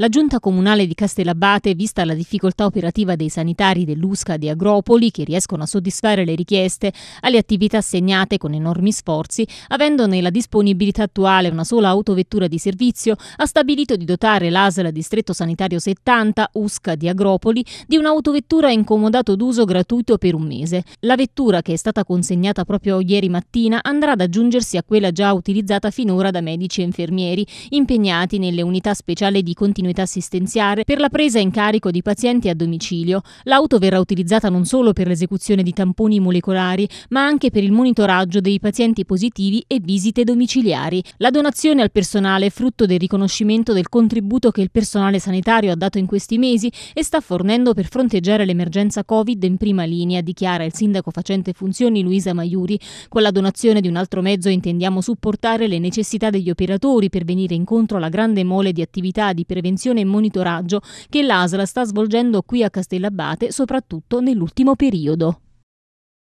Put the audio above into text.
La giunta comunale di Castellabate, vista la difficoltà operativa dei sanitari dell'USCA di Agropoli, che riescono a soddisfare le richieste alle attività assegnate con enormi sforzi, avendo nella disponibilità attuale una sola autovettura di servizio, ha stabilito di dotare l'ASL Distretto Sanitario 70, USCA di Agropoli, di un'autovettura in comodato d'uso gratuito per un mese. La vettura, che è stata consegnata proprio ieri mattina, andrà ad aggiungersi a quella già utilizzata finora da medici e infermieri impegnati nelle unità speciali di continuità continuità assistenziale per la presa in carico di pazienti a domicilio. L'auto verrà utilizzata non solo per l'esecuzione di tamponi molecolari, ma anche per il monitoraggio dei pazienti positivi e visite domiciliari. La donazione al personale è frutto del riconoscimento del contributo che il personale sanitario ha dato in questi mesi e sta fornendo per fronteggiare l'emergenza Covid in prima linea, dichiara il sindaco facente funzioni Luisa Maiuri. Con la donazione di un altro mezzo intendiamo supportare le necessità degli operatori per venire incontro alla grande mole di attività di prevenzione prevenzione e monitoraggio che l'ASL sta svolgendo qui a Castellabate, soprattutto nell'ultimo periodo.